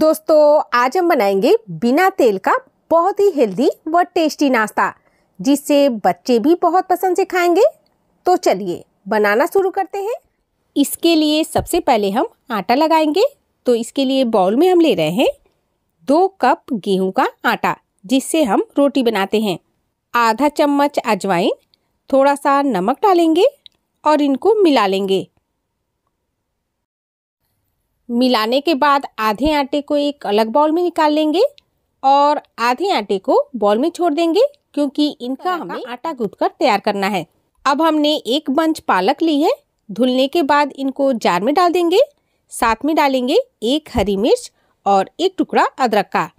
दोस्तों आज हम बनाएंगे बिना तेल का बहुत ही हेल्दी व टेस्टी नाश्ता जिसे बच्चे भी बहुत पसंद से खाएंगे तो चलिए बनाना शुरू करते हैं इसके लिए सबसे पहले हम आटा लगाएंगे तो इसके लिए बाउल में हम ले रहे हैं दो कप गेहूं का आटा जिससे हम रोटी बनाते हैं आधा चम्मच अजवाइन थोड़ा सा नमक डालेंगे और इनको मिला लेंगे मिलाने के बाद आधे आटे को एक अलग बाउल में निकाल लेंगे और आधे आटे को बाउल में छोड़ देंगे क्योंकि इनका हमें आटा गूंथ कर तैयार करना है अब हमने एक बंच पालक ली है धुलने के बाद इनको जार में डाल देंगे साथ में डालेंगे एक हरी मिर्च और एक टुकड़ा अदरक का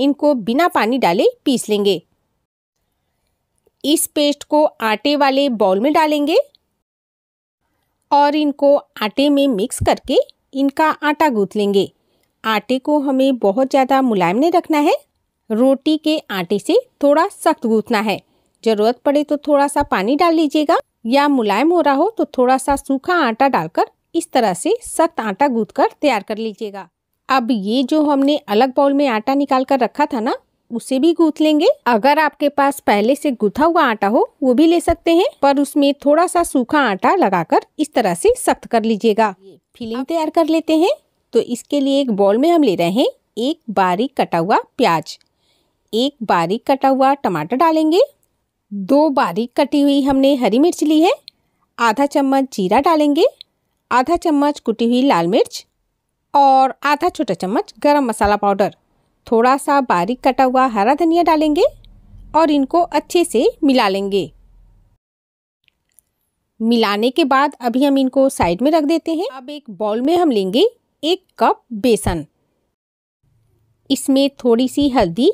इनको बिना पानी डाले पीस लेंगे इस पेस्ट को आटे वाले बाउल में डालेंगे और इनको आटे में मिक्स करके इनका आटा गूँथ लेंगे आटे को हमें बहुत ज़्यादा मुलायम नहीं रखना है रोटी के आटे से थोड़ा सख्त गूँथना है ज़रूरत पड़े तो थोड़ा सा पानी डाल लीजिएगा या मुलायम हो रहा हो तो थोड़ा सा सूखा आटा डालकर इस तरह से सख्त आटा गूँथ कर तैयार कर लीजिएगा अब ये जो हमने अलग बाउल में आटा निकाल कर रखा था ना उसे भी गूथ लेंगे अगर आपके पास पहले से गूथा हुआ आटा हो वो भी ले सकते हैं पर उसमें थोड़ा सा सूखा आटा लगाकर इस तरह से सख्त कर लीजिएगा फिलिंग तैयार कर लेते हैं तो इसके लिए एक बॉल में हम ले रहे हैं एक बारीक कटा हुआ प्याज एक बारीक कटा हुआ टमाटर डालेंगे दो बारीक कटी हुई हमने हरी मिर्च ली है आधा चम्मच जीरा डालेंगे आधा चम्मच कुटी हुई लाल मिर्च और आधा छोटा चम्मच गरम मसाला पाउडर थोड़ा सा बारीक कटा हुआ हरा धनिया डालेंगे और इनको अच्छे से मिला लेंगे मिलाने के बाद अभी हम इनको साइड में रख देते हैं अब एक बाउल में हम लेंगे एक कप बेसन इसमें थोड़ी सी हल्दी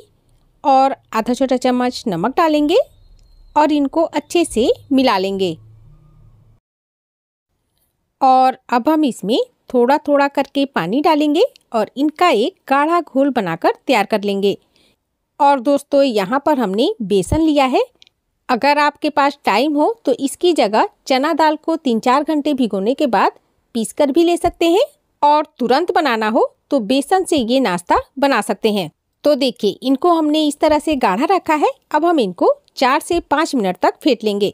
और आधा छोटा चम्मच नमक डालेंगे और इनको अच्छे से मिला लेंगे और अब हम इसमें थोड़ा थोड़ा करके पानी डालेंगे और इनका एक गाढ़ा घोल बनाकर तैयार कर लेंगे और दोस्तों यहाँ पर हमने बेसन लिया है अगर आपके पास टाइम हो तो इसकी जगह चना दाल को तीन चार घंटे भिगोने के बाद पीस कर भी ले सकते हैं और तुरंत बनाना हो तो बेसन से ये नाश्ता बना सकते हैं तो देखिए इनको हमने इस तरह से गाढ़ा रखा है अब हम इनको चार से पाँच मिनट तक फेंट लेंगे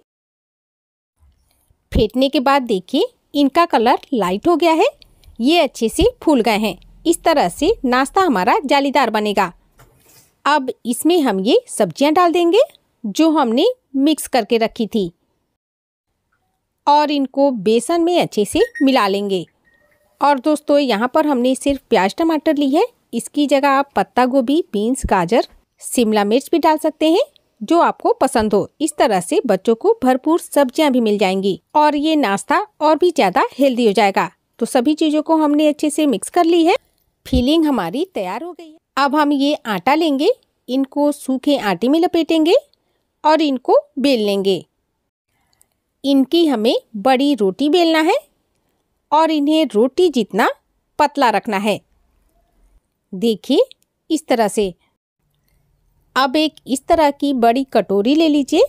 फेंटने के बाद देखिए इनका कलर लाइट हो गया है ये अच्छे से फूल गए हैं इस तरह से नाश्ता हमारा जालीदार बनेगा अब इसमें हम ये सब्जियां डाल देंगे जो हमने मिक्स करके रखी थी और इनको बेसन में अच्छे से मिला लेंगे और दोस्तों यहाँ पर हमने सिर्फ प्याज टमाटर ली है इसकी जगह आप पत्ता गोभी बीन्स गाजर शिमला मिर्च भी डाल सकते हैं जो आपको पसंद हो इस तरह से बच्चों को भरपूर सब्जियां भी मिल जाएंगी और ये नाश्ता और भी ज़्यादा हेल्दी हो जाएगा तो सभी चीज़ों को हमने अच्छे से मिक्स कर ली है फीलिंग हमारी तैयार हो गई है अब हम ये आटा लेंगे इनको सूखे आटे में लपेटेंगे और इनको बेल लेंगे इनकी हमें बड़ी रोटी बेलना है और इन्हें रोटी जितना पतला रखना है देखिए इस तरह से अब एक इस तरह की बड़ी कटोरी ले लीजिए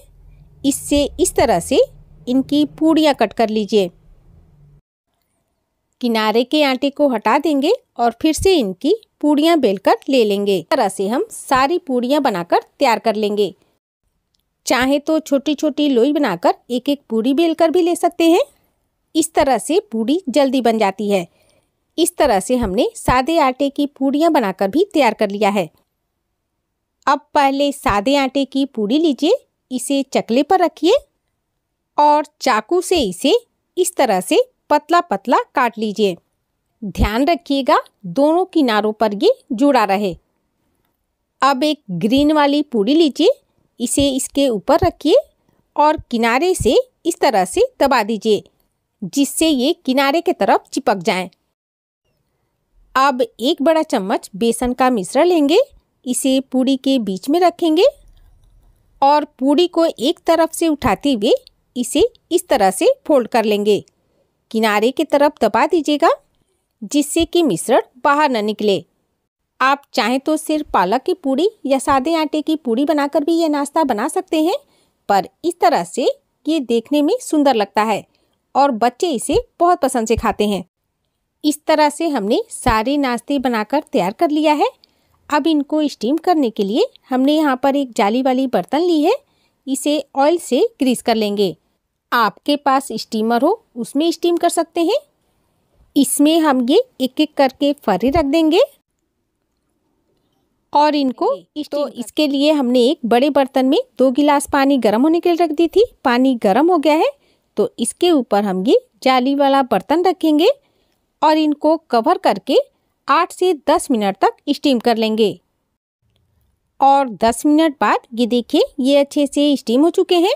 इससे इस तरह से इनकी पूड़ियाँ कट कर लीजिए किनारे के आटे को हटा देंगे और फिर से इनकी पूड़ियाँ बेलकर ले लेंगे इस तरह से हम सारी पूड़ियाँ बनाकर तैयार कर लेंगे चाहे तो छोटी छोटी लोई बनाकर एक एक पूड़ी बेलकर भी ले सकते हैं इस तरह से पूड़ी जल्दी बन जाती है इस तरह से हमने सादे आटे की पूड़ियाँ बनाकर भी तैयार कर लिया है अब पहले सादे आटे की पूड़ी लीजिए इसे चकले पर रखिए और चाकू से इसे इस तरह से पतला पतला काट लीजिए ध्यान रखिएगा दोनों किनारों पर ये जुड़ा रहे अब एक ग्रीन वाली पूड़ी लीजिए इसे इसके ऊपर रखिए और किनारे से इस तरह से दबा दीजिए जिससे ये किनारे के तरफ चिपक जाएं। अब एक बड़ा चम्मच बेसन का मिश्रण लेंगे इसे पूड़ी के बीच में रखेंगे और पूड़ी को एक तरफ से उठाते हुए इसे इस तरह से फोल्ड कर लेंगे किनारे की तरफ दबा दीजिएगा जिससे कि मिश्रण बाहर न निकले आप चाहें तो सिर्फ पालक की पूड़ी या सादे आटे की पूड़ी बनाकर भी यह नाश्ता बना सकते हैं पर इस तरह से ये देखने में सुंदर लगता है और बच्चे इसे बहुत पसंद से खाते हैं इस तरह से हमने सारे नाश्ते बनाकर तैयार कर लिया है अब इनको स्टीम करने के लिए हमने यहाँ पर एक जाली वाली बर्तन ली है इसे ऑयल से ग्रीस कर लेंगे आपके पास स्टीमर हो उसमें स्टीम कर सकते हैं इसमें हम ये एक एक करके फरे रख देंगे और इनको तो इसके लिए हमने एक बड़े बर्तन में दो गिलास पानी गर्म होने के लिए रख दी थी पानी गर्म हो गया है तो इसके ऊपर हम ये जाली वाला बर्तन रखेंगे और इनको कवर करके आठ से दस मिनट तक स्टीम कर लेंगे और दस मिनट बाद ये देखिए ये अच्छे से स्टीम हो चुके हैं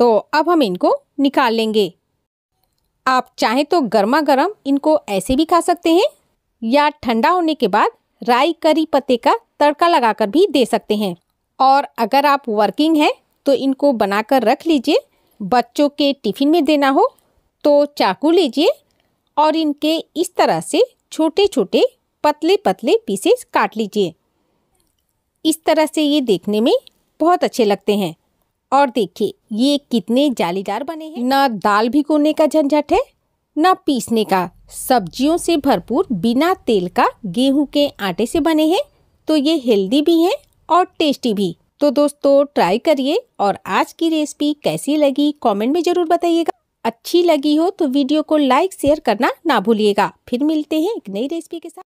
तो अब हम इनको निकाल लेंगे आप चाहें तो गर्मा गर्म इनको ऐसे भी खा सकते हैं या ठंडा होने के बाद राई करी पत्ते का तड़का लगाकर भी दे सकते हैं और अगर आप वर्किंग हैं तो इनको बनाकर रख लीजिए बच्चों के टिफ़िन में देना हो तो चाकू लीजिए और इनके इस तरह से छोटे छोटे पतले पतले पीसेस काट लीजिए इस तरह से ये देखने में बहुत अच्छे लगते हैं और देखिए ये कितने जालीदार बने हैं ना दाल भिगोने का झंझट है ना पीसने का सब्जियों से भरपूर बिना तेल का गेहूं के आटे से बने हैं तो ये हेल्दी भी हैं और टेस्टी भी तो दोस्तों ट्राई करिए और आज की रेसिपी कैसी लगी कमेंट में ज़रूर बताइएगा अच्छी लगी हो तो वीडियो को लाइक शेयर करना ना भूलिएगा फिर मिलते हैं एक नई रेसिपी के साथ